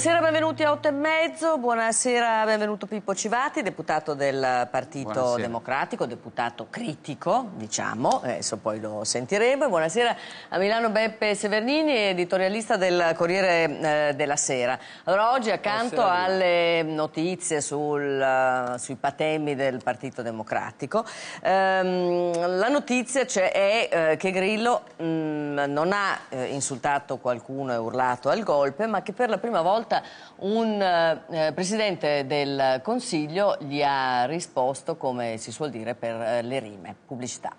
Buonasera, benvenuti a 8 e mezzo. Buonasera, benvenuto Pippo Civati, deputato del Partito Buonasera. Democratico, deputato critico, diciamo, eh, adesso poi lo sentiremo. Buonasera a Milano Beppe Severnini, editorialista del Corriere eh, della Sera. Allora, oggi accanto Buonasera. alle notizie sul, eh, sui patemi del Partito Democratico, ehm, la notizia cioè, è che Grillo mh, mm, non ha insultato qualcuno e urlato al golpe, ma che per la prima volta volta un eh, eh, Presidente del Consiglio gli ha risposto, come si suol dire, per eh, le rime. Pubblicità.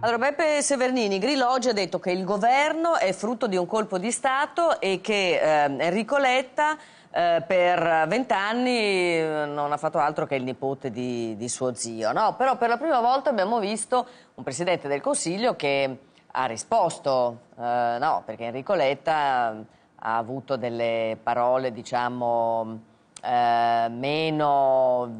Allora, Beppe Severnini, Grillo oggi ha detto che il governo è frutto di un colpo di Stato e che eh, Enrico Letta eh, per vent'anni eh, non ha fatto altro che il nipote di, di suo zio. No? Però per la prima volta abbiamo visto un Presidente del Consiglio che ha risposto, eh, no, perché Enrico Letta eh, ha avuto delle parole, diciamo, eh, meno,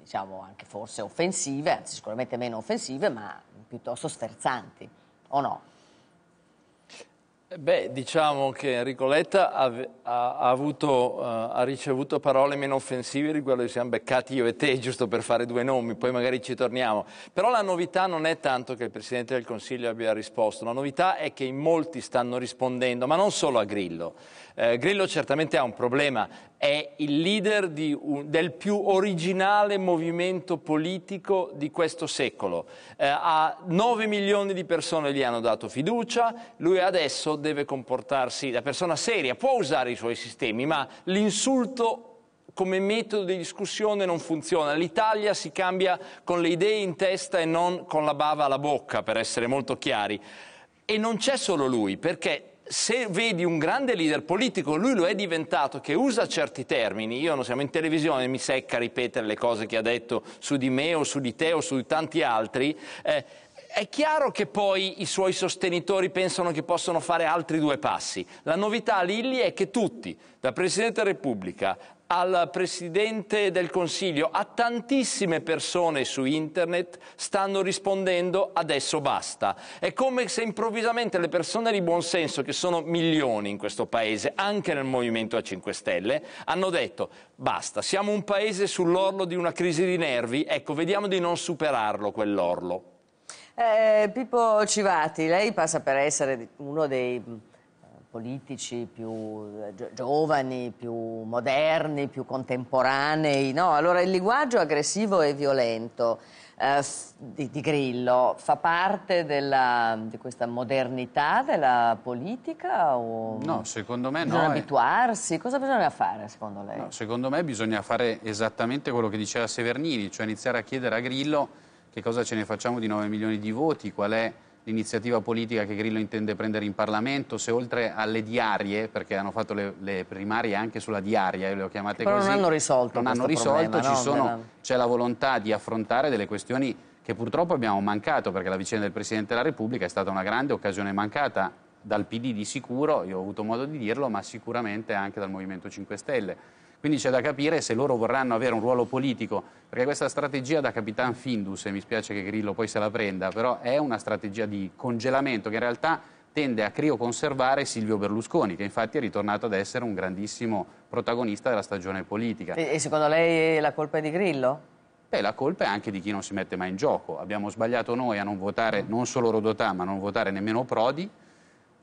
diciamo, anche forse offensive, anzi sicuramente meno offensive, ma piuttosto sferzanti, o no? Beh, diciamo che Enrico Letta ha, ha, avuto, uh, ha, ricevuto parole meno offensive di quello che siamo beccati io e te, giusto per fare due nomi, poi magari ci torniamo. Però la novità non è tanto che il Presidente del Consiglio abbia risposto, la novità è che in molti stanno rispondendo, ma non solo a Grillo. Eh, Grillo certamente ha un problema è il leader un, del più originale movimento politico di questo secolo. Eh, a 9 milioni di persone gli hanno dato fiducia, lui adesso deve comportarsi da persona seria, può usare i suoi sistemi, ma l'insulto come metodo di discussione non funziona. L'Italia si cambia con le idee in testa e non con la bava alla bocca, per essere molto chiari. E non c'è solo lui, perché se vedi un grande leader politico, lui lo è diventato, che usa certi termini, io non siamo in televisione, mi secca ripetere le cose che ha detto su di me o su di te o su di tanti altri, eh, è chiaro che poi i suoi sostenitori pensano che possono fare altri due passi. La novità Lilli è che tutti, dal Presidente della Repubblica al Presidente del Consiglio, a tantissime persone su Internet stanno rispondendo adesso basta. È come se improvvisamente le persone di buonsenso, che sono milioni in questo Paese, anche nel Movimento a 5 Stelle, hanno detto basta, siamo un Paese sull'orlo di una crisi di nervi, ecco, vediamo di non superarlo quell'orlo. Eh, Pippo Civati, lei passa per essere uno dei politici più eh, giovani, più moderni, più contemporanei. No, allora il linguaggio aggressivo e violento eh, di, di, Grillo fa parte della, di questa modernità della politica? O no, secondo me bisogna no. Bisogna eh. abituarsi? Cosa bisogna fare secondo lei? No, secondo me bisogna fare esattamente quello che diceva Severnini, cioè iniziare a chiedere a Grillo che cosa ce ne facciamo di 9 milioni di voti, qual è l'iniziativa politica che Grillo intende prendere in Parlamento, se oltre alle diarie, perché hanno fatto le, le primarie anche sulla diaria, le ho chiamate Però così, non hanno risolto non hanno risolto, problema, sono, no? c'è la volontà di affrontare delle questioni che purtroppo abbiamo mancato, perché la vicenda del Presidente della Repubblica è stata una grande occasione mancata dal PD di sicuro, io ho avuto modo di dirlo, ma sicuramente anche dal Movimento 5 Stelle quindi c'è da capire se loro vorranno avere un ruolo politico, perché questa strategia da Capitan Findus, e mi spiace che Grillo poi se la prenda, però è una strategia di congelamento che in realtà tende a crioconservare Silvio Berlusconi, che infatti è ritornato ad essere un grandissimo protagonista della stagione politica. E, e secondo lei la colpa è di Grillo? Beh, la colpa è anche di chi non si mette mai in gioco. Abbiamo sbagliato noi a non votare non solo Rodotà, ma a non votare nemmeno Prodi.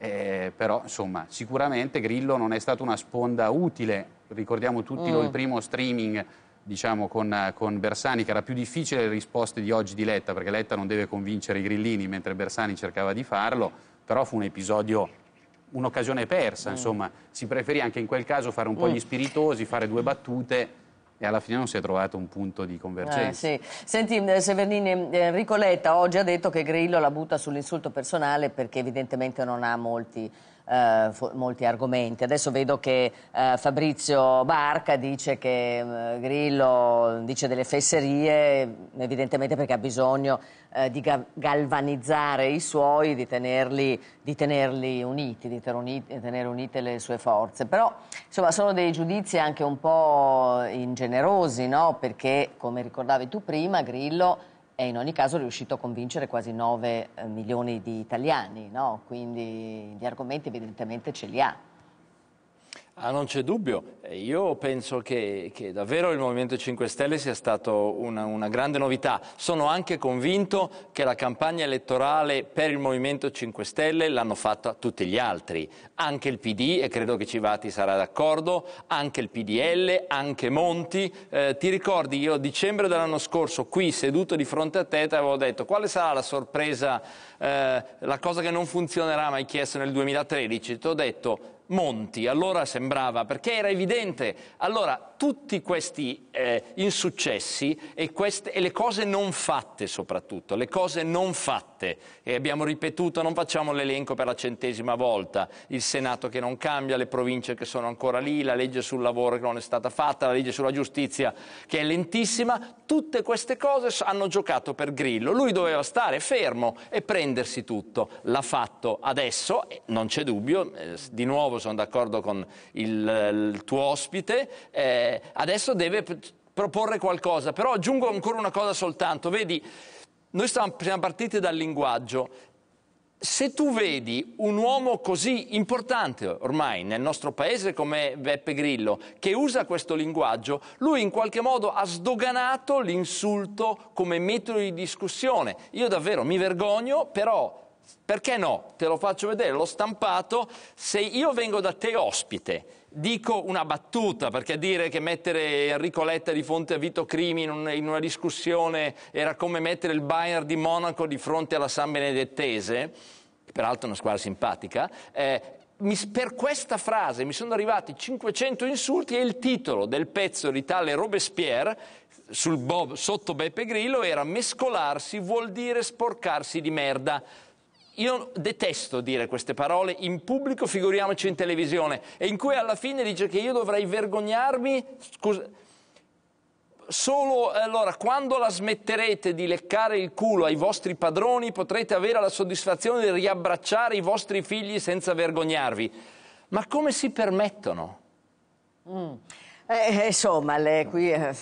Eh, però insomma sicuramente Grillo non è stata una sponda utile, ricordiamo tutti mm. il primo streaming diciamo, con, con, Bersani che era più difficile le risposte di oggi di Letta perché Letta non deve convincere i grillini mentre Bersani cercava di farlo, però fu un episodio, un'occasione persa, mm. insomma si preferì anche in quel caso fare un po' mm. gli spiritosi, fare due battute e alla fine non si è trovato un punto di convergenza. Eh, sì. Senti, eh, Severini, eh, Enrico Letta oggi ha detto che Grillo la butta sull'insulto personale perché evidentemente non ha molti eh, molti argomenti. Adesso vedo che eh, Fabrizio Barca dice che eh, Grillo dice delle fesserie, evidentemente perché ha bisogno eh, di ga galvanizzare i suoi, di tenerli, di tenerli uniti, di unite, tenere unite le sue forze. Però insomma sono dei giudizi anche un po' ingenerosi, no? perché come ricordavi tu prima, Grillo e in ogni caso è riuscito a convincere quasi 9 eh, milioni di italiani, no? quindi gli argomenti evidentemente ce li ha. Ah, non c'è dubbio. Eh, io penso che, che, davvero il Movimento 5 Stelle sia stato una, una, grande novità. Sono anche convinto che la campagna elettorale per il Movimento 5 Stelle l'hanno fatta tutti gli altri. Anche il PD, e credo che Civati sarà d'accordo, anche il PDL, anche Monti. Eh, ti ricordi, io a dicembre dell'anno scorso, qui seduto di fronte a te, ti avevo detto quale sarà la sorpresa, eh, la cosa che non funzionerà, mai hai chiesto nel 2013. Ti ho detto Monti, allora sembrava, perché era evidente. Allora, tutti questi eh, insuccessi e, queste, e le cose non fatte soprattutto, le cose non fatte date e abbiamo ripetuto, non facciamo l'elenco per la centesima volta, il Senato che non cambia, le province che sono ancora lì, la legge sul lavoro che non è stata fatta, la legge sulla giustizia che è lentissima, tutte queste cose hanno giocato per Grillo, lui doveva stare fermo e prendersi tutto, l'ha fatto adesso, non c'è dubbio, eh, di nuovo sono d'accordo con il, il, tuo ospite, eh, adesso deve proporre qualcosa, però aggiungo ancora una cosa soltanto, vedi noi siamo partiti dal linguaggio. Se tu vedi un uomo così importante ormai nel nostro paese come Beppe Grillo, che usa questo linguaggio, lui in qualche modo ha sdoganato l'insulto come metodo di discussione. Io davvero mi vergogno, però perché no? Te lo faccio vedere, l'ho stampato. Se io vengo da te ospite, dico una battuta, perché dire che mettere Enrico Letta di fronte a Vito Crimi in, un, in una discussione era come mettere il Bayern di Monaco di fronte alla San Benedettese, che peraltro è una squadra simpatica, eh, mi, per questa frase mi sono arrivati 500 insulti e il titolo del pezzo di tale Robespierre sul Bob sotto Beppe Grillo era mescolarsi vuol dire sporcarsi di merda. Io detesto dire queste parole in pubblico, figuriamoci in televisione, e in cui alla fine dice che io dovrei vergognarmi, scusa, solo allora quando la smetterete di leccare il culo ai vostri padroni potrete avere la soddisfazione di riabbracciare i vostri figli senza vergognarvi. Ma come si permettono? Mm. Eh, eh insomma, le, qui, eh,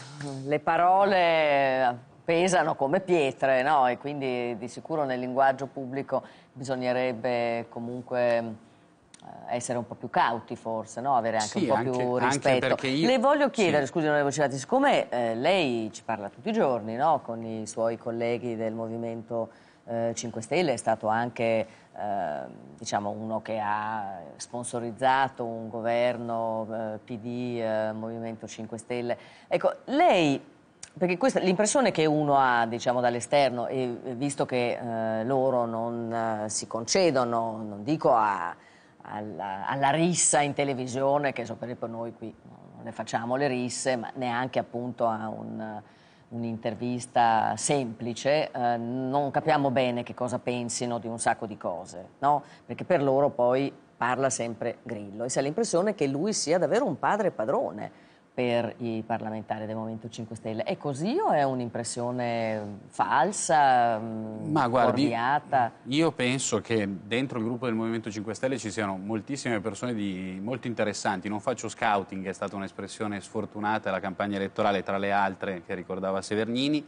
le parole pesano come pietre, no? E quindi di sicuro nel linguaggio pubblico bisognerebbe comunque eh, essere un po' più cauti forse, no? avere anche sì, un po' anche, più rispetto. Io... Le voglio chiedere, sì. scusi onorevole Cerati, siccome eh, lei ci parla tutti i giorni no? con i suoi colleghi del Movimento eh, 5 Stelle, è stato anche eh, diciamo uno che ha sponsorizzato un governo eh, PD, eh, Movimento 5 Stelle. Ecco, lei perché l'impressione che uno ha diciamo, dall'esterno, e visto che eh, loro non eh, si concedono, non dico a, alla, alla, rissa in televisione, che so, per esempio noi qui non le facciamo le risse, ma neanche appunto a un, un'intervista semplice, eh, non capiamo bene che cosa pensino di un sacco di cose, no? perché per loro poi parla sempre Grillo e si ha l'impressione che lui sia davvero un padre padrone per i parlamentari del Movimento 5 Stelle. È così o è un'impressione falsa, mm, Ma guardi, cordiata? Io penso che dentro il gruppo del Movimento 5 Stelle ci siano moltissime persone di, molto interessanti. Non faccio scouting, è stata un'espressione sfortunata la campagna elettorale, tra le altre che ricordava Severnini.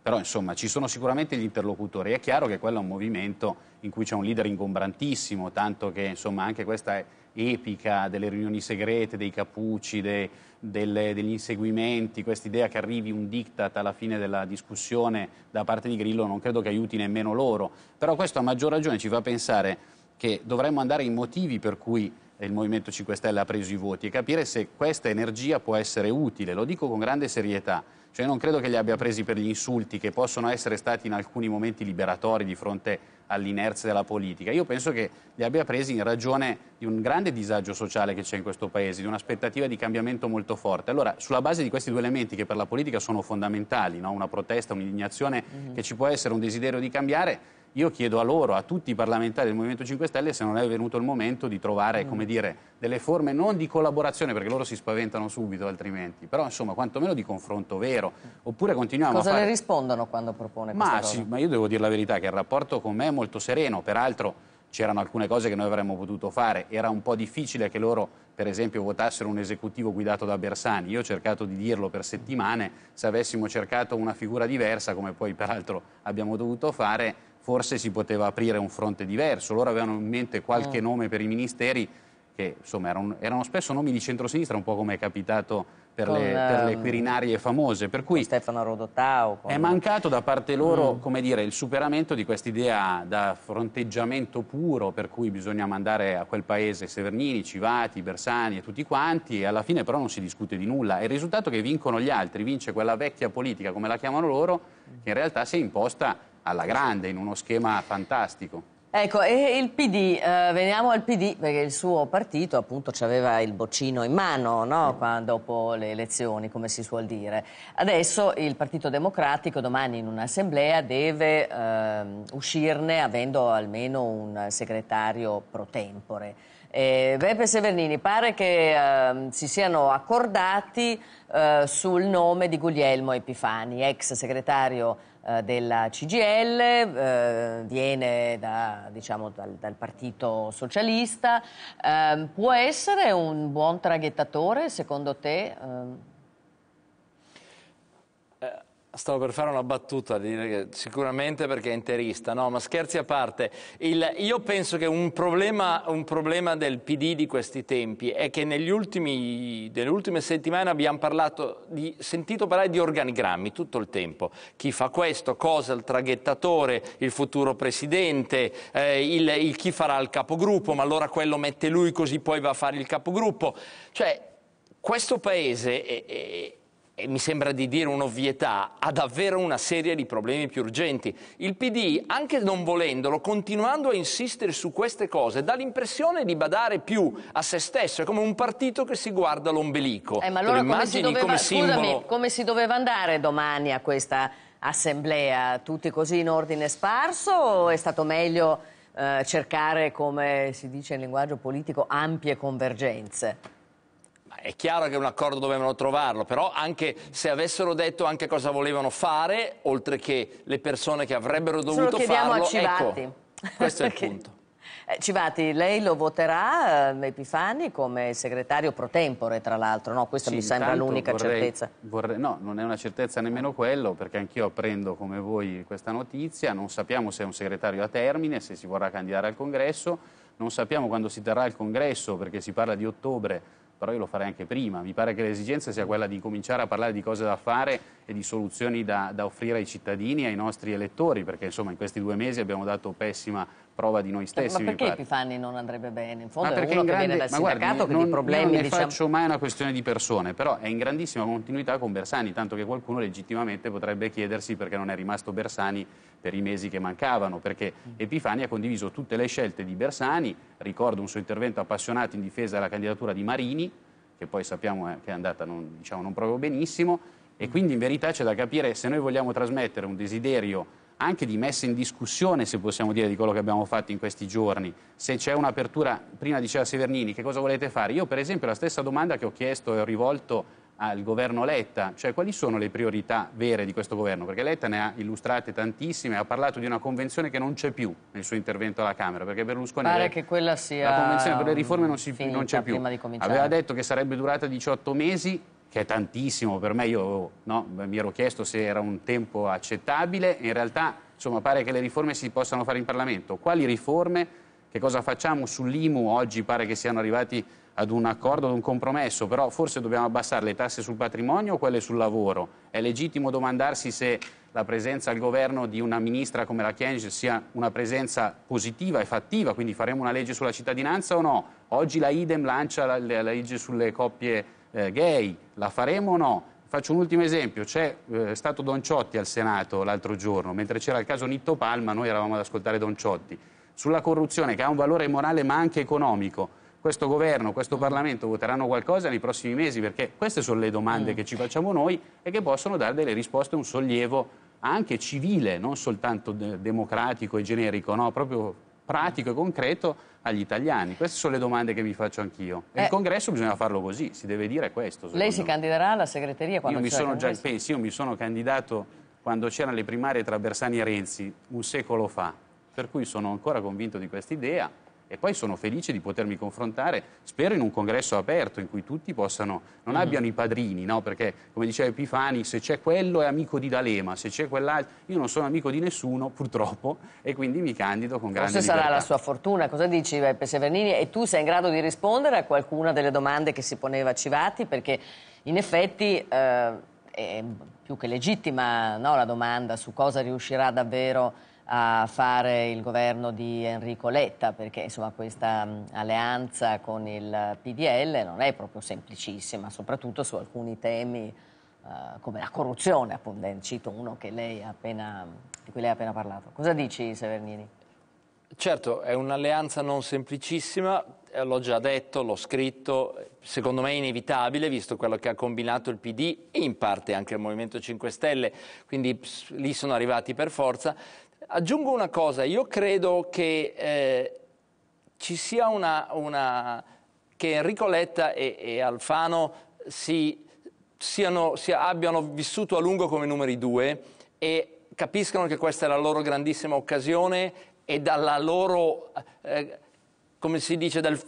Però insomma ci sono sicuramente gli interlocutori. È chiaro che quello è un movimento in cui c'è un leader ingombrantissimo, tanto che insomma anche questa è epica delle riunioni segrete, dei cappucci, de, delle, degli inseguimenti, questa idea che arrivi un diktat alla fine della discussione da parte di Grillo non credo che aiuti nemmeno loro. Però questo a maggior ragione ci fa pensare che dovremmo andare ai motivi per cui eh, il Movimento 5 Stelle ha preso i voti e capire se questa energia può essere utile. Lo dico con grande serietà. Cioè non credo che li abbia presi per gli insulti che possono essere stati in alcuni momenti liberatori di fronte a all'inerzia della politica. Io penso che li abbia presi in ragione di un grande disagio sociale che c'è in questo Paese, di un'aspettativa di cambiamento molto forte. Allora, sulla base di questi due elementi che per la politica sono fondamentali, no? una protesta, un'indignazione mm-hmm. che ci può essere, un desiderio di cambiare, io chiedo a loro, a tutti i parlamentari del Movimento 5 Stelle, se non è venuto il momento di trovare, mm. come dire, delle forme non di collaborazione, perché loro si spaventano subito altrimenti, però insomma quantomeno di confronto vero. Oppure continuiamo cosa a fare... le rispondono quando propone ma, sì, ma io devo dire la verità che il rapporto con me è molto sereno, peraltro c'erano alcune cose che noi avremmo potuto fare, era un po' difficile che loro per esempio votassero un esecutivo guidato da Bersani, io ho cercato di dirlo per settimane, se avessimo cercato una figura diversa, come poi peraltro abbiamo dovuto fare, forse si poteva aprire un fronte diverso. Loro avevano in mente qualche mm. nome per i ministeri che insomma erano, erano, spesso nomi di centrosinistra, un po' come è capitato per, con, le, eh, per le, quirinarie famose. Per cui Stefano Rodotau. Con... È mancato da parte loro mm. dire, il superamento di quest'idea da fronteggiamento puro, per cui bisogna mandare a quel paese Severnini, Civati, Bersani e tutti quanti, e alla fine però non si discute di nulla. E il risultato è che vincono gli altri, vince quella vecchia politica, come la chiamano loro, che in realtà si è imposta alla grande, in uno schema fantastico. Ecco, e il PD, eh, veniamo al PD, perché il suo partito appunto aveva il boccino in mano no? Qua, dopo le elezioni, come si suol dire. Adesso il Partito Democratico domani in un'assemblea deve eh, uscirne avendo almeno un segretario pro tempore. Eh, Beppe Severnini, pare che ehm, si siano accordati eh, sul nome di Guglielmo Epifani, ex segretario eh, della CGL, eh, viene da, diciamo, dal, dal, Partito Socialista. Eh, può essere un buon traghettatore, secondo te? Eh? Stavo per fare una battuta, sicuramente perché è interista, no? Ma scherzi a parte, il, io penso che un problema, un problema, del PD di questi tempi è che ultimi, nelle ultime settimane abbiamo di, sentito parlare di organigrammi tutto il tempo. Chi fa questo, cosa, il traghettatore, il futuro presidente, eh, il, il chi farà il capogruppo, ma allora quello mette lui così poi va a fare il capogruppo. Cioè, questo paese... È, è e mi sembra di dire un'ovvietà, ha davvero una serie di problemi più urgenti. Il PD, anche non volendolo, continuando a insistere su queste cose, dà l'impressione di badare più a se stesso, è come un partito che si guarda l'ombelico. Eh, ma allora come si, doveva, come, simbolo... scusami, come si doveva andare domani a questa assemblea? Tutti così in ordine sparso o è stato meglio eh, cercare, come si dice in linguaggio politico, ampie convergenze? è chiaro che un accordo dovevano trovarlo, però anche se avessero detto anche cosa volevano fare, oltre che le persone che avrebbero dovuto farlo, ecco, questo è il punto. Eh, Civati, lei lo voterà ehm, Epifani come segretario pro tempore, tra l'altro, no? Questa sì, mi sembra l'unica certezza. Vorrei, no, non è una certezza nemmeno quello, perché anch'io prendo come voi questa notizia, non sappiamo se è un segretario a termine, se si vorrà candidare al congresso, non sappiamo quando si terrà il congresso, perché si parla di ottobre, però io lo farei anche prima. Mi pare che l'esigenza sia quella di cominciare a parlare di cose da fare e di soluzioni da, da offrire ai cittadini e ai nostri elettori, perché insomma in questi due mesi abbiamo dato pessima prova di noi stessi. Ma perché Epifani non andrebbe bene? In fondo ma è uno in grande... che viene dal ma sindacato guardi, che non, di problemi... Non ne diciamo... faccio mai una questione di persone, però è in grandissima continuità con Bersani, tanto che qualcuno legittimamente potrebbe chiedersi perché non è rimasto Bersani per i mesi che mancavano, perché mm. Epifani ha condiviso tutte le scelte di Bersani, ricordo un suo intervento appassionato in difesa della candidatura di Marini, che poi sappiamo eh, che è andata non, diciamo, non proprio benissimo, e mm. quindi in verità c'è da capire se noi vogliamo trasmettere un desiderio anche di messa in discussione, se possiamo dire, di quello che abbiamo fatto in questi giorni. Se c'è un'apertura, prima diceva Severnini, che cosa volete fare? Io per esempio la stessa domanda che ho chiesto e ho rivolto al governo Letta, cioè quali sono le priorità vere di questo governo? Perché Letta ne ha illustrate tantissime, ha parlato di una convenzione che non c'è più nel suo intervento alla Camera, perché Berlusconi pare le, che quella sia la convenzione per le riforme non, si, non c'è più. Aveva detto che sarebbe durata 18 mesi, che è tantissimo per me, io no, mi ero chiesto se era un tempo accettabile, in realtà insomma, pare che le riforme si possano fare in Parlamento. Quali riforme? Che cosa facciamo sull'IMU? Oggi pare che siano arrivati ad un accordo, ad un compromesso, però forse dobbiamo abbassare le tasse sul patrimonio o quelle sul lavoro? È legittimo domandarsi se la presenza al governo di una ministra come la Kienge sia una presenza positiva e fattiva, quindi faremo una legge sulla cittadinanza o no? Oggi la IDEM lancia la, la legge sulle coppie eh, gay, la faremo o no? Faccio un ultimo esempio, c'è eh, stato Don Ciotti al Senato l'altro giorno, mentre c'era il caso Nitto Palma, noi eravamo ad ascoltare Don Ciotti, sulla corruzione che ha un valore morale ma anche economico. Questo governo, questo Parlamento voteranno qualcosa nei prossimi mesi perché queste sono le domande mm. che ci facciamo noi e che possono dare delle risposte, un sollievo anche civile, non soltanto de- democratico e generico, no? proprio pratico e concreto agli italiani? Queste sono le domande che mi faccio anch'io. Eh, il congresso bisogna farlo così, si deve dire questo. Lei si me. candiderà alla segreteria quando io mi sono già, pensi, Io mi sono candidato quando c'erano le primarie tra Bersani e Renzi, un secolo fa, per cui sono ancora convinto di questa idea e poi sono felice di potermi confrontare, spero in un congresso aperto in cui tutti possano, non mm. abbiano i padrini, no? perché come diceva Epifani, se c'è quello è amico di D'Alema, se c'è quell'altro, io non sono amico di nessuno purtroppo e quindi mi candido con grande Forse libertà. sarà la sua fortuna, cosa dici Severnini? E tu sei in grado di rispondere a qualcuna delle domande che si poneva Civati? Perché in effetti... Eh, è più che legittima no, la domanda su cosa riuscirà davvero a fare il governo di Enrico Letta, perché insomma, questa alleanza con il PDL non è proprio semplicissima, soprattutto su alcuni temi uh, come la corruzione, appunto, cito uno appena, di cui lei ha appena parlato. Cosa dici Severnini? Certo, è un'alleanza non semplicissima, eh, l'ho già detto, l'ho scritto, secondo me è inevitabile visto quello che ha combinato il PD e in parte anche il Movimento 5 Stelle, quindi lì sono arrivati per forza. Aggiungo una cosa, io credo che eh, ci sia una, una, che Enrico Letta e, e Alfano si, siano, si abbiano vissuto a lungo come numeri due e capiscono che questa è la loro grandissima occasione e dalla loro eh, come si dice, dal,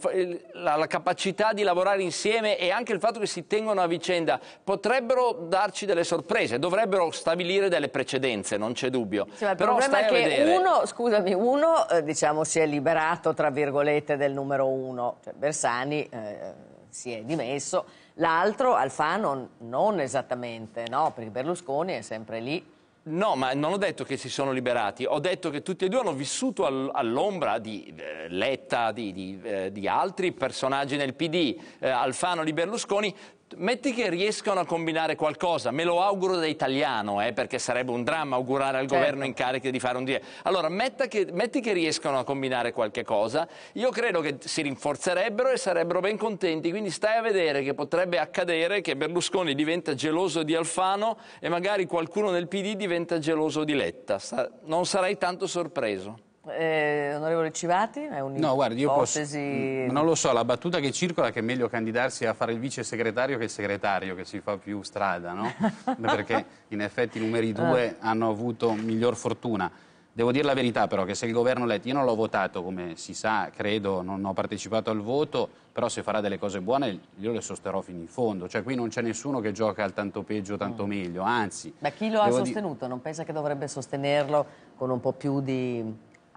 la, la, capacità di lavorare insieme e anche il fatto che si tengono a vicenda potrebbero darci delle sorprese, dovrebbero stabilire delle precedenze, non c'è dubbio. Sì, il Però problema è che vedere... uno, scusami, uno eh, diciamo, si è liberato tra virgolette del numero uno, cioè Bersani eh, si è dimesso, l'altro Alfano non esattamente, no? perché Berlusconi è sempre lì No, ma non ho detto che si sono liberati, ho detto che tutti e due hanno vissuto all'ombra di eh, Letta, di, di, eh, di altri personaggi nel PD, eh, Alfano, di Berlusconi, Metti che riescano a combinare qualcosa, me lo auguro da italiano, eh, perché sarebbe un dramma augurare al certo. governo in carica di fare un dia. Allora, che, metti che riescano a combinare qualche cosa, io credo che si rinforzerebbero e sarebbero ben contenti, quindi stai a vedere che potrebbe accadere che Berlusconi diventa geloso di Alfano e magari qualcuno nel PD diventa geloso di Letta. non sarei tanto sorpreso. Eh, onorevole Civati, è un'ipotesi... No, guardi, io posso... Mm, non lo so, la battuta che circola è che è meglio candidarsi a fare il vice segretario che il segretario, che si fa più strada, no? Perché in effetti i numeri eh. due hanno avuto miglior fortuna. Devo dire la verità però che se il governo Letta, io non l'ho votato come si sa, credo, non ho partecipato al voto, però se farà delle cose buone io le sosterrò fino in fondo, cioè qui non c'è nessuno che gioca al tanto peggio, tanto mm. meglio, anzi... Ma chi lo ha sostenuto? Non pensa che dovrebbe sostenerlo con un po' più di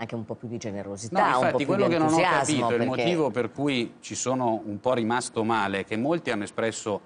anche un po' più di generosità, no, infatti, un po' più quello di entusiasmo. Che non ho capito, perché... il motivo per cui ci sono un po' rimasto male, che molti hanno espresso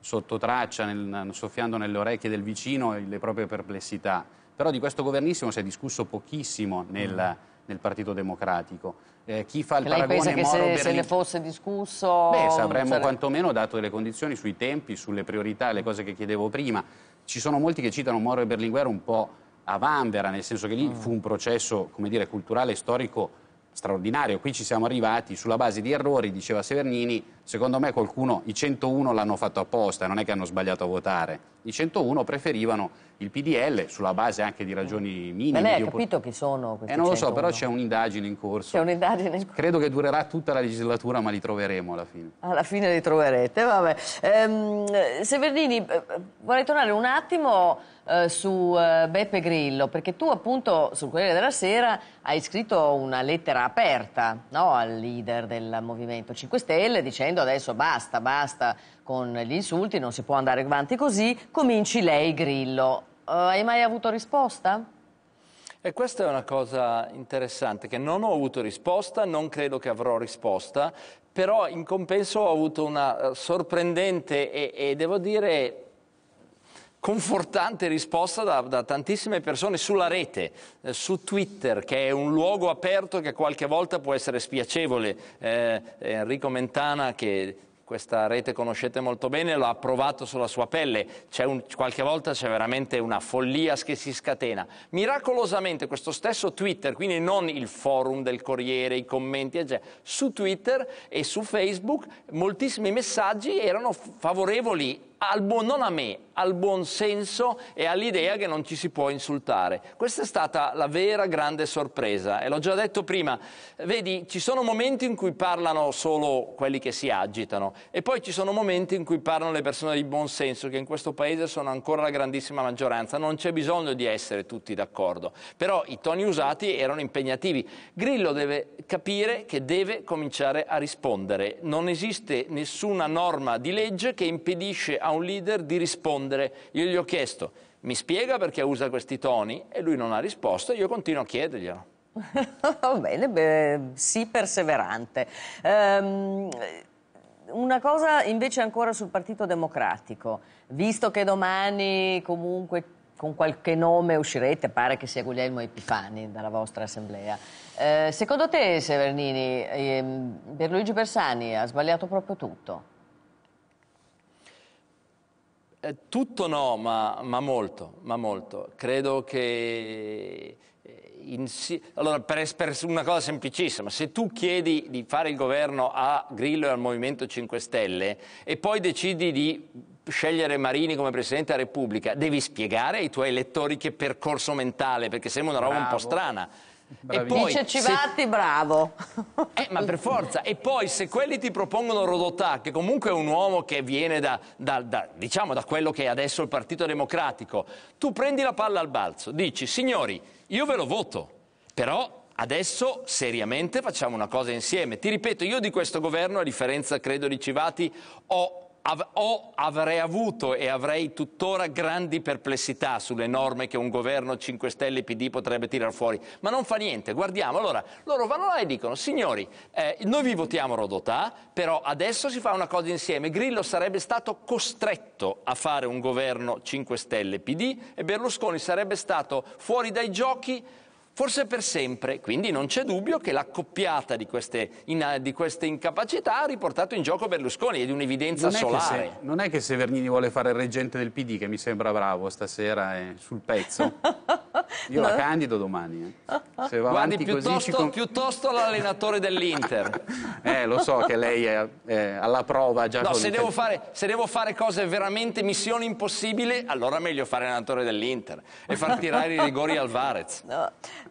sotto traccia, nel, soffiando nelle orecchie del vicino le proprie perplessità, però di questo governissimo si è discusso pochissimo nel... Mm nel Partito Democratico. Eh, chi fa il Lei paragone pensa che Moro se, Berlin... se ne fosse discusso... Beh, se avremmo sare... quantomeno dato delle condizioni sui tempi, sulle priorità, le mm. cose che chiedevo prima. Ci sono molti che citano Moro e Berlinguer un po' a Vanvera, nel senso che lì mm. fu un processo dire, culturale e storico straordinario. Qui ci siamo arrivati sulla base di errori, diceva Severnini, Secondo me qualcuno, i 101 l'hanno fatto apposta, non è che hanno sbagliato a votare. I 101 preferivano il PDL sulla base anche di ragioni minime. Ma lei ha capito chi sono questi? Eh, non lo so, 101. però c'è un'indagine in corso. C'è un'indagine in corso. Credo che durerà tutta la legislatura, ma li troveremo alla fine. Alla fine li troverete, vabbè. Ehm, Severini, eh, vorrei tornare un attimo eh, su eh, Beppe Grillo, perché tu appunto sul Corriere della Sera hai scritto una lettera aperta no, al leader del Movimento 5 Stelle dicendo dicendo adesso basta, basta con gli insulti, non si può andare avanti così, cominci lei Grillo. Uh, hai mai avuto risposta? E questa è una cosa interessante, che non ho avuto risposta, non credo che avrò risposta, però in compenso ho avuto una eh, sorprendente e, e devo dire confortante risposta da, da, tantissime persone sulla rete, eh, su Twitter, che è un luogo aperto che qualche volta può essere spiacevole. Eh, Enrico Mentana, che questa rete conoscete molto bene, l'ha provato sulla sua pelle. Un, qualche volta c'è veramente una follia che si scatena. Miracolosamente questo stesso Twitter, quindi non il forum del Corriere, i commenti, eccetera, su Twitter e su Facebook moltissimi messaggi erano favorevoli buon, non a me, al buon senso e all'idea che non ci si può insultare. Questa è stata la vera grande sorpresa e l'ho già detto prima, vedi ci sono momenti in cui parlano solo quelli che si agitano e poi ci sono momenti in cui parlano le persone di buon senso che in questo paese sono ancora la grandissima maggioranza, non c'è bisogno di essere tutti d'accordo, però i toni usati erano impegnativi. Grillo deve capire che deve cominciare a rispondere, non esiste nessuna norma di legge che impedisce a a un leader di rispondere. Io gli ho chiesto, mi spiega perché usa questi toni? E lui non ha risposto e io continuo a chiederglielo. Va bene, beh, sì, perseverante. Ehm, una cosa invece ancora sul Partito Democratico, visto che domani comunque con qualche nome uscirete, pare che sia Guglielmo Epifani dalla vostra assemblea. Eh, secondo te, Severnini, eh, Pierluigi Bersani ha sbagliato proprio tutto? Eh, tutto no, ma, ma, molto, ma molto. Credo che... Eh, si... allora, per, per una cosa semplicissima, se tu chiedi di fare il governo a Grillo e al Movimento 5 Stelle e poi decidi di scegliere Marini come Presidente della Repubblica, devi spiegare ai tuoi elettori che percorso mentale, perché sembra una roba Bravo. un po' strana. Bravissimo. Dice Civatti, se... bravo. Eh, ma per forza. E poi se quelli ti propongono Rodotà, che comunque è un uomo che viene da, da, da, diciamo, da quello che è adesso il Partito Democratico, tu prendi la palla al balzo, dici, signori, io ve lo voto, però Adesso seriamente facciamo una cosa insieme. Ti ripeto, io di questo governo, a differenza credo di Civati, ho Av- o avrei avuto e avrei tuttora grandi perplessità sulle norme che un governo 5 Stelle PD potrebbe tirare fuori, ma non fa niente, guardiamo. Allora, loro vanno là e dicono, signori, eh, noi vi votiamo Rodotà, però adesso si fa una cosa insieme. Grillo sarebbe stato costretto a fare un governo 5 Stelle PD e Berlusconi sarebbe stato fuori dai giochi forse per sempre. Quindi non c'è dubbio che l'accoppiata di queste, in, di queste incapacità ha riportato in gioco Berlusconi, ed un'evidenza non solare. È se, non è che Severnini vuole fare il reggente del PD, che mi sembra bravo stasera, è eh, sul pezzo. Io la candido domani. Eh. Se va Guardi, avanti piuttosto, così con... piuttosto l'allenatore dell'Inter. eh, lo so che lei è, è alla prova già. No, se devo, fare, se devo, fare, cose veramente missione impossibile, allora meglio fare allenatore dell'Inter e far tirare i rigori al Varez. No.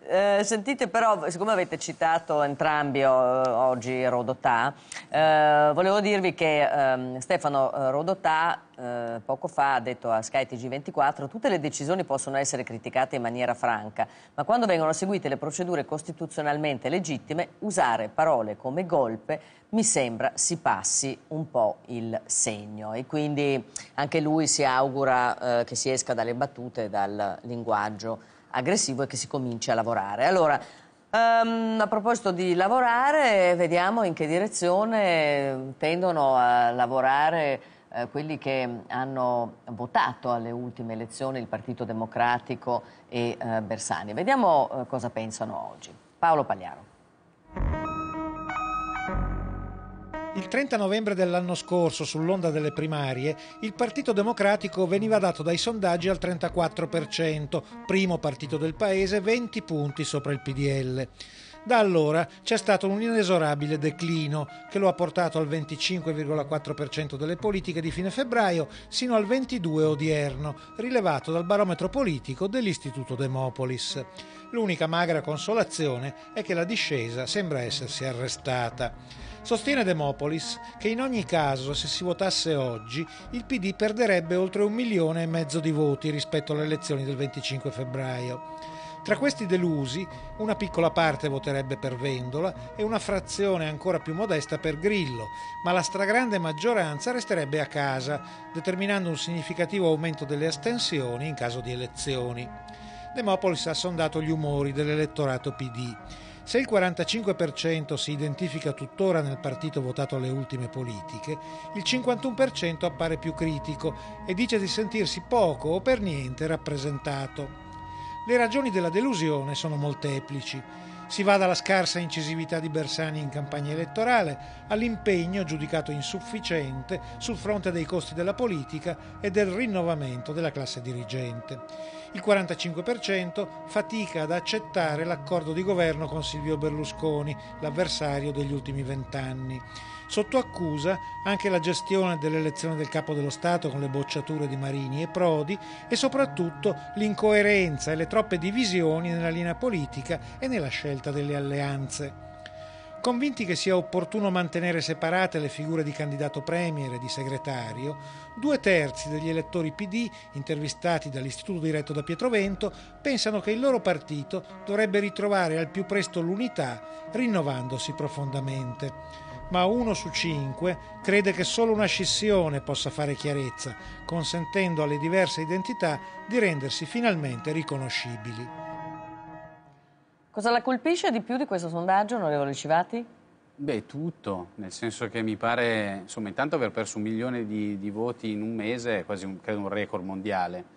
Eh, sentite però, siccome avete citato entrambi eh, oggi Rodotà, eh, volevo dirvi che ehm, Stefano eh, Rodotà eh, poco fa ha detto a Sky TG24 tutte le decisioni possono essere criticate in maniera franca, ma quando vengono seguite le procedure costituzionalmente legittime, usare parole come golpe mi sembra si passi un po' il segno e quindi anche lui si augura eh, che si esca dalle battute, dal linguaggio aggressivo e che si cominci a lavorare. Allora, Um, a proposito di lavorare, vediamo in che direzione tendono a lavorare eh, quelli che mm, hanno votato alle ultime elezioni il Partito Democratico e eh, Bersani. Vediamo eh, cosa pensano oggi. Paolo Pagliaro. Il 30 novembre dell'anno scorso, sull'onda delle primarie, il Partito Democratico veniva dato dai sondaggi al 34%, primo partito del paese 20 punti sopra il PDL. Da allora c'è stato un inesorabile declino che lo ha portato al 25,4% delle politiche di fine febbraio sino al 22 odierno, rilevato dal barometro politico dell'Istituto Demopolis. L'unica magra consolazione è che la discesa sembra essersi arrestata. Sostiene Demopolis che in ogni caso, se si votasse oggi, il PD perderebbe oltre un milione e mezzo di voti rispetto alle elezioni del 25 febbraio. Tra questi delusi, una piccola parte voterebbe per Vendola e una frazione ancora più modesta per Grillo, ma la stragrande maggioranza resterebbe a casa, determinando un significativo aumento delle astensioni in caso di elezioni. Demopolis ha sondato gli umori dell'elettorato PD. Se il 45% si identifica tuttora nel partito votato alle ultime politiche, il 51% appare più critico e dice di sentirsi poco o per niente rappresentato. Le ragioni della delusione sono molteplici. Si va dalla scarsa incisività di Bersani in campagna elettorale all'impegno giudicato insufficiente sul fronte dei costi della politica e del rinnovamento della classe dirigente. Il 45% fatica ad accettare l'accordo di governo con Silvio Berlusconi, l'avversario degli ultimi vent'anni. Sotto accusa anche la gestione dell'elezione del capo dello Stato con le bocciature di Marini e Prodi e soprattutto l'incoerenza e le troppe divisioni nella linea politica e nella scelta delle alleanze. Convinti che sia opportuno mantenere separate le figure di candidato premier e di segretario, due terzi degli elettori PD intervistati dall'istituto diretto da Pietrovento pensano che il loro partito dovrebbe ritrovare al più presto l'unità, rinnovandosi profondamente ma uno su cinque crede che solo una scissione possa fare chiarezza, consentendo alle diverse identità di rendersi finalmente riconoscibili. Cosa la colpisce di più di questo sondaggio, onorevole Civati? Beh, tutto, nel senso che mi pare, insomma, intanto aver perso un milione di, di voti in un mese è quasi un, credo un record mondiale.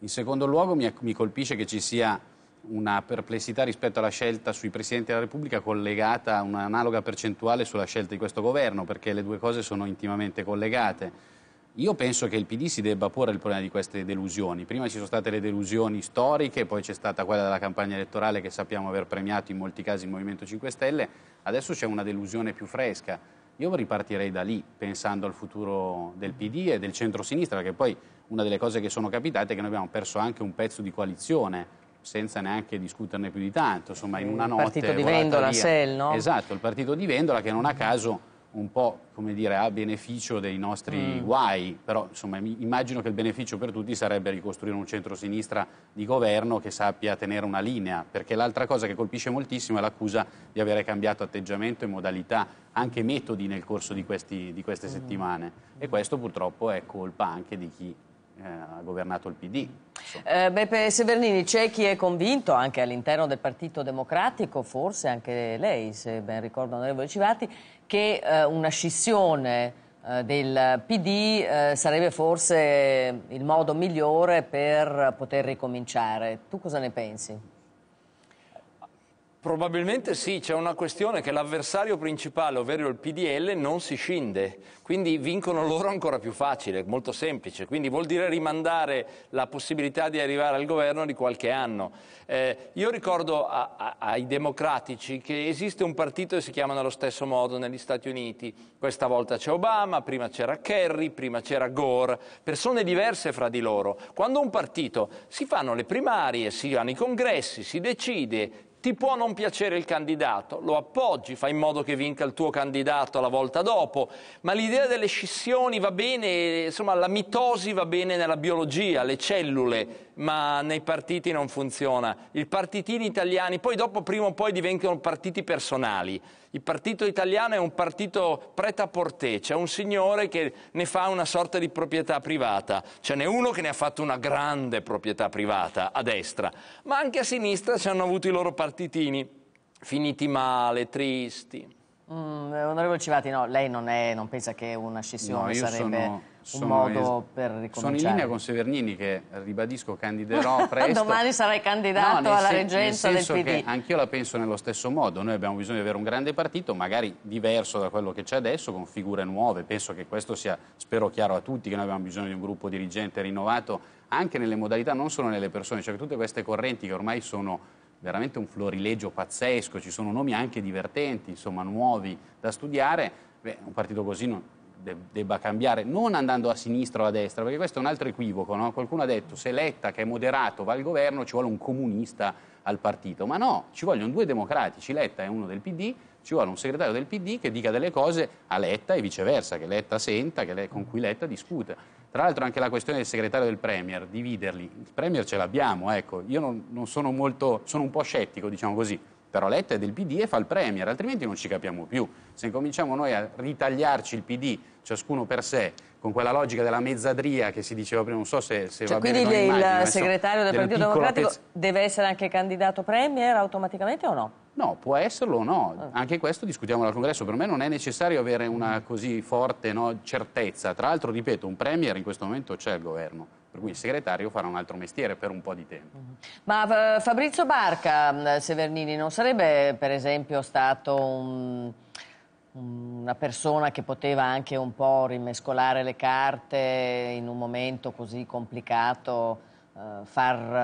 In secondo luogo mi, mi colpisce che ci sia una perplessità rispetto alla scelta sui Presidenti della Repubblica collegata a un'analoga percentuale sulla scelta di questo governo, perché le due cose sono intimamente collegate. Io penso che il PD si debba porre il problema di queste delusioni. Prima ci sono state le delusioni storiche, poi c'è stata quella della campagna elettorale che sappiamo aver premiato in molti casi il Movimento 5 Stelle, adesso c'è una delusione più fresca. Io ripartirei da lì, pensando al futuro del PD e del centro-sinistra, perché poi una delle cose che sono capitate è che noi abbiamo perso anche un pezzo di coalizione senza neanche discuterne più di tanto, insomma in una notte... Il partito di Vendola, SEL, no? Esatto, il partito di Vendola che non a caso un po' come dire a beneficio dei nostri mm. guai, però insomma immagino che il beneficio per tutti sarebbe ricostruire un centro-sinistra di governo che sappia tenere una linea, perché l'altra cosa che colpisce moltissimo è l'accusa di avere cambiato atteggiamento e modalità, anche metodi nel corso di, questi, di queste mm. settimane e questo purtroppo è colpa anche di chi eh, ha governato il PD. Eh, Beppe Severnini, c'è chi è convinto anche all'interno del Partito Democratico, forse anche lei, se ben ricordo onorevole Civati, che eh, una scissione eh, del PD eh, sarebbe forse il modo migliore per poter ricominciare. Tu cosa ne pensi? Probabilmente sì, c'è una questione che l'avversario principale, ovvero il PDL, non si scinde, quindi vincono loro ancora più facile, molto semplice, quindi vuol dire rimandare la possibilità di arrivare al governo di qualche anno. Eh, io ricordo a, a, ai democratici che esiste un partito che si chiama nello stesso modo negli Stati Uniti, questa volta c'è Obama, prima c'era Kerry, prima c'era Gore, persone diverse fra di loro. Quando un partito si fanno le primarie, si hanno i congressi, si decide, ti può non piacere il candidato, lo appoggi, fai in modo che vinca il tuo candidato la volta dopo, ma l'idea delle scissioni va bene, insomma la mitosi va bene nella biologia, le cellule, ma nei partiti non funziona. I partitini italiani poi dopo prima o poi diventano partiti personali. Il partito italiano è un partito preta portè, c'è un signore che ne fa una sorta di proprietà privata, ce n'è uno che ne ha fatto una grande proprietà privata a destra, ma anche a sinistra ci hanno avuto i loro partitini, finiti male, tristi. Mm, onorevole Civati, no, lei non, è, non pensa che una scissione no, sarebbe... Sono un modo per ricominciare. Sono in linea con Severnini che ribadisco candiderò presto. Domani sarai candidato no, alla reggenza del PD. Anch'io la penso nello stesso modo. Noi abbiamo bisogno di avere un grande partito, magari diverso da quello che c'è adesso, con figure nuove. Penso che questo sia, spero, chiaro a tutti che noi abbiamo bisogno di un gruppo dirigente rinnovato anche nelle modalità, non solo nelle persone, cioè tutte queste correnti che ormai sono veramente un florilegio pazzesco, ci sono nomi anche divertenti, insomma, nuovi da studiare. Beh, un partito così non, debba cambiare, non andando a sinistra o a destra, perché questo è un altro equivoco. No? Qualcuno ha detto se Letta, che è moderato, va al governo, ci vuole un comunista al partito. Ma no, ci vogliono due democratici. Letta è uno del PD, ci vuole un segretario del PD che dica delle cose a Letta e viceversa, che Letta senta, che le, con cui Letta discuta. Tra l'altro anche la questione del segretario del Premier, dividerli. Il Premier ce l'abbiamo, ecco. Io non, non sono molto, sono un po' scettico, diciamo così, però Letta è del PD e fa il Premier, altrimenti non ci capiamo più. Se incominciamo noi a ritagliarci il PD ciascuno per sé, con quella logica della mezzadria che si diceva prima, non so se, se cioè, va quindi bene. Quindi il segretario del, Partito Democratico pezz... deve essere anche candidato Premier automaticamente o no? No, può esserlo o no, ah. anche questo discutiamo dal congresso, per me non è necessario avere una così forte no, certezza, tra l'altro ripeto, un Premier in questo momento c'è il governo. Per cui il segretario farà un altro mestiere per un po' di tempo. Mm-hmm. Ma eh, Fabrizio Barca, mm, Severnini, non sarebbe per esempio stato un una persona che poteva anche un po' rimescolare le carte in un momento così complicato, eh, far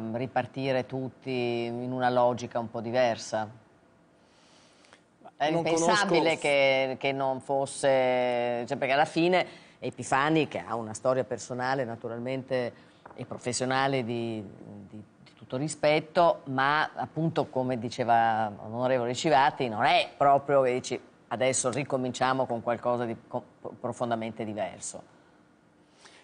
eh, ripartire tutti in una logica un po' diversa. È impensabile che, che, non fosse, cioè, perché alla fine Epifani, che ha una storia personale naturalmente e professionale di, di tutto rispetto, ma appunto come diceva l'onorevole Civati, non è proprio che dici adesso ricominciamo con qualcosa di profondamente diverso.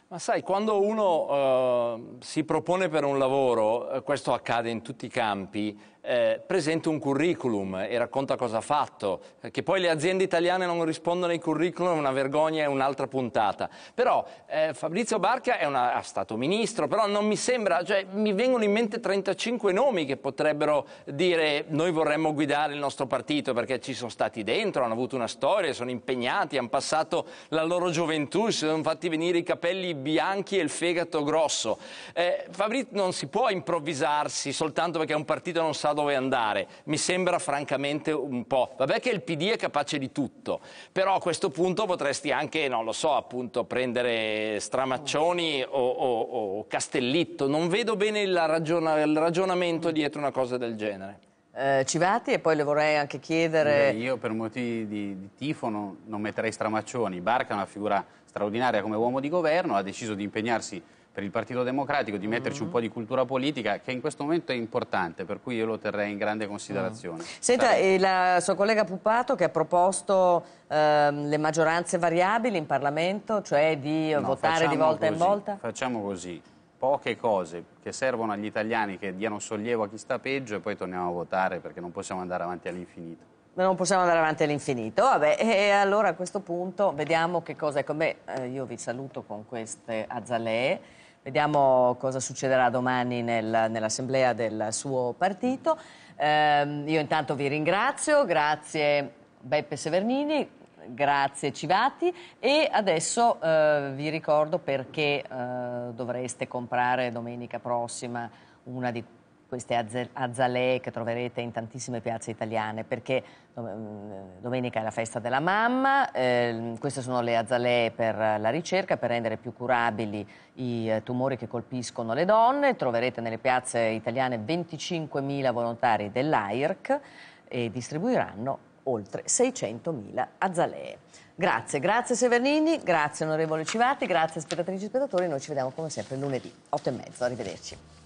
Ma sai, quando uno eh, si propone per un lavoro, eh, questo accade in tutti i campi, eh, presenta un curriculum e racconta cosa ha fatto. Eh, che poi le aziende italiane non rispondono ai curriculum è una vergogna, è un'altra puntata. Però eh, Fabrizio Barca è, una, è, stato ministro, però non mi sembra, cioè mi vengono in mente 35 nomi che potrebbero dire noi vorremmo guidare il nostro partito perché ci sono stati dentro, hanno avuto una storia, sono impegnati, hanno passato la loro gioventù, si sono fatti venire i capelli bianchi e il fegato grosso. Eh, Fabrizio non si può improvvisarsi soltanto perché un partito non sa dove andare. Mi sembra francamente un po'. Vabbè che il PD è capace di tutto, però a questo punto potresti anche, non lo so, appunto prendere Stramaccioni o, o, o Castellitto. Non vedo bene il, ragiona il ragionamento dietro una cosa del genere. Eh, Civati e poi le vorrei anche chiedere... io per motivi di, di tifo non, non metterei Stramaccioni. Barca è una figura straordinaria come uomo di governo, ha deciso di impegnarsi per il Partito Democratico di metterci un mm. po' di cultura politica che in questo momento è importante, per cui io lo terrei in grande considerazione. Mm. Senta, eh, la sua collega Pupato che ha proposto eh, le maggioranze variabili in Parlamento, cioè di no, votare di volta così, in volta? Facciamo così, poche cose che servono agli italiani, che diano sollievo a chi sta peggio e poi torniamo a votare perché non possiamo andare avanti all'infinito non possiamo andare avanti all'infinito. Vabbè, e allora a questo punto vediamo che cosa è. Beh, io vi saluto con queste azalee. Vediamo cosa succederà domani nel, nell'assemblea del suo partito. Eh, io intanto vi ringrazio, grazie Beppe Severnini, grazie Civati e adesso eh, vi ricordo perché eh, dovreste comprare domenica prossima una di queste azalee che troverete in tantissime piazze italiane, perché mm, domenica è la festa della mamma, eh, queste sono le azalee per la ricerca, per rendere più curabili i eh, tumori che colpiscono le donne, troverete nelle piazze italiane 25.000 volontari dell'AIRC e distribuiranno oltre 600.000 azalee. Grazie, grazie Severnini, grazie onorevole Civati, grazie spettatrici e spettatori, noi ci vediamo come sempre lunedì, 8 e mezzo, arrivederci.